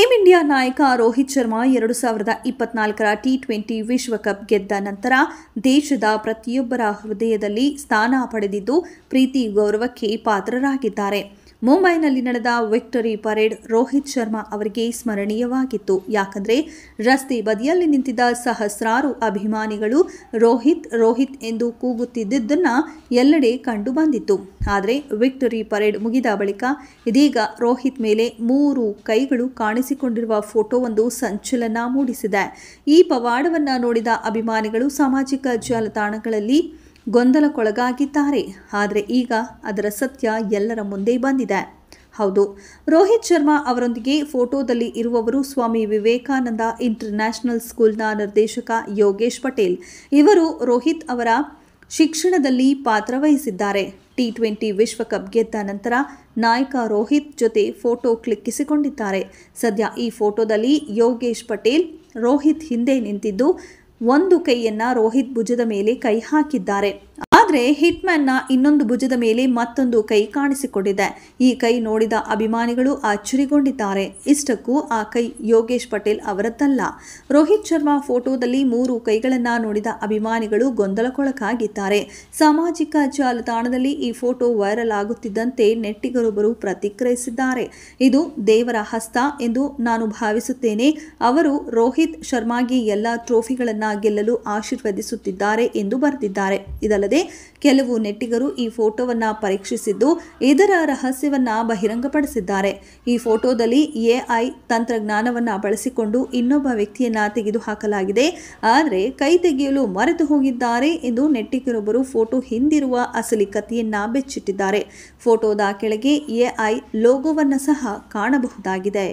team India ನಾಯಕ ರೋಹಿತ್ ಶರ್ಮಾ ಎರಡು ಸಾವಿರದ ಇಪ್ಪತ್ನಾಲ್ಕರ ಟಿ ಟ್ವೆಂಟಿ ವಿಶ್ವಕಪ್ ಗೆದ್ದ ನಂತರ ದೇಶದ ಪ್ರತಿಯೊಬ್ಬರ ಹೃದಯದಲ್ಲಿ ಸ್ಥಾನ ಪಡೆದಿದ್ದು ಪ್ರೀತಿ ಗೌರವಕ್ಕೆ ಪಾತ್ರರಾಗಿದ್ದಾರೆ ಮುಂಬೈನಲ್ಲಿ ನಡೆದ ವಿಕ್ಟರಿ ಪರೇಡ್ ರೋಹಿತ್ ಶರ್ಮಾ ಅವರಿಗೆ ಸ್ಮರಣೀಯವಾಗಿತ್ತು ಯಾಕಂದರೆ ರಸ್ತೆ ಬದಿಯಲ್ಲಿ ನಿಂತಿದ್ದ ಸಹಸ್ರಾರು ಅಭಿಮಾನಿಗಳು ರೋಹಿತ್ ರೋಹಿತ್ ಎಂದು ಕೂಗುತ್ತಿದ್ದುದನ್ನು ಎಲ್ಲೆಡೆ ಕಂಡು ಬಂದಿತ್ತು ಆದರೆ ವಿಕ್ಟರಿ ಪರೇಡ್ ಮುಗಿದ ಬಳಿಕ ಇದೀಗ ರೋಹಿತ್ ಮೇಲೆ ಮೂರು ಕೈಗಳು ಕಾಣಿಸಿಕೊಂಡಿರುವ ಫೋಟೋವೊಂದು ಸಂಚಲನ ಮೂಡಿಸಿದೆ ಈ ಪವಾಡವನ್ನು ನೋಡಿದ ಅಭಿಮಾನಿಗಳು ಸಾಮಾಜಿಕ ಜಾಲತಾಣಗಳಲ್ಲಿ ಗೊಂದಲಕ್ಕೊಳಗಾಗಿದ್ದಾರೆ ಆದರೆ ಈಗ ಅದರ ಸತ್ಯ ಎಲ್ಲರ ಮುಂದೆ ಬಂದಿದೆ ಹೌದು ರೋಹಿತ್ ಶರ್ಮಾ ಅವರೊಂದಿಗೆ ಫೋಟೋದಲ್ಲಿ ಇರುವವರು ಸ್ವಾಮಿ ವಿವೇಕಾನಂದ ಇಂಟರ್ನ್ಯಾಷನಲ್ ಸ್ಕೂಲ್ನ ನಿರ್ದೇಶಕ ಯೋಗೇಶ್ ಪಟೇಲ್ ಇವರು ರೋಹಿತ್ ಅವರ ಶಿಕ್ಷಣದಲ್ಲಿ ಪಾತ್ರವಹಿಸಿದ್ದಾರೆ ಟಿ ಟ್ವೆಂಟಿ ವಿಶ್ವಕಪ್ ಗೆದ್ದ ನಂತರ ನಾಯಕ ರೋಹಿತ್ ಜೊತೆ ಫೋಟೋ ಕ್ಲಿಕ್ಕಿಸಿಕೊಂಡಿದ್ದಾರೆ ಸದ್ಯ ಈ ಫೋಟೋದಲ್ಲಿ ಯೋಗೇಶ್ ಪಟೇಲ್ ರೋಹಿತ್ ಹಿಂದೆ ನಿಂತಿದ್ದು ಒಂದು ಕೈಯನ್ನ ರೋಹಿತ್ ಭುಜದ ಮೇಲೆ ಕೈ ಹಾಕಿದ್ದಾರೆ ಆದರೆ ಹಿಟ್ಮ್ಯಾನ್ನ ಇನ್ನೊಂದು ಭುಜದ ಮೇಲೆ ಮತ್ತೊಂದು ಕೈ ಕಾಣಿಸಿಕೊಂಡಿದೆ ಈ ಕೈ ನೋಡಿದ ಅಭಿಮಾನಿಗಳು ಅಚ್ಚರಿಗೊಂಡಿದ್ದಾರೆ ಇಷ್ಟಕ್ಕೂ ಆ ಕೈ ಯೋಗೇಶ್ ಪಟೇಲ್ ಅವರದ್ದಲ್ಲ ರೋಹಿತ್ ಶರ್ಮಾ ಫೋಟೋದಲ್ಲಿ ಮೂರು ಕೈಗಳನ್ನು ನೋಡಿದ ಅಭಿಮಾನಿಗಳು ಗೊಂದಲಕ್ಕೊಳಕಾಗಿದ್ದಾರೆ ಸಾಮಾಜಿಕ ಜಾಲತಾಣದಲ್ಲಿ ಈ ಫೋಟೋ ವೈರಲ್ ಆಗುತ್ತಿದ್ದಂತೆ ನೆಟ್ಟಿಗರೊಬ್ಬರು ಪ್ರತಿಕ್ರಿಯಿಸಿದ್ದಾರೆ ಇದು ದೇವರ ಹಸ್ತ ಎಂದು ನಾನು ಭಾವಿಸುತ್ತೇನೆ ಅವರು ರೋಹಿತ್ ಶರ್ಮಾಗೆ ಎಲ್ಲ ಟ್ರೋಫಿಗಳನ್ನ ಗೆಲ್ಲಲು ಆಶೀರ್ವದಿಸುತ್ತಿದ್ದಾರೆ ಎಂದು ಬರೆದಿದ್ದಾರೆ ಇದಲ್ಲದೆ ಕೆಲವು ನೆಟ್ಟಿಗರು ಈ ಫೋಟೋವನ್ನು ಪರೀಕ್ಷಿಸಿದ್ದು ಇದರ ರಹಸ್ಯವನ್ನು ಬಹಿರಂಗಪಡಿಸಿದ್ದಾರೆ ಈ ಫೋಟೋದಲ್ಲಿ ಎಐ ತಂತ್ರಜ್ಞಾನವನ್ನು ಬಳಸಿಕೊಂಡು ಇನ್ನೊಬ್ಬ ವ್ಯಕ್ತಿಯನ್ನು ತೆಗೆದುಹಾಕಲಾಗಿದೆ ಆದರೆ ಕೈ ತೆಗೆಯಲು ಮರೆತು ಹೋಗಿದ್ದಾರೆ ಎಂದು ನೆಟ್ಟಿಗರೊಬ್ಬರು ಫೋಟೋ ಹಿಂದಿರುವ ಅಸಲಿ ಕಥೆಯನ್ನು ಬೆಚ್ಚಿಟ್ಟಿದ್ದಾರೆ ಫೋಟೋದ ಕೆಳಗೆ ಎಐ ಲೋಗೋವನ್ನು ಸಹ ಕಾಣಬಹುದಾಗಿದೆ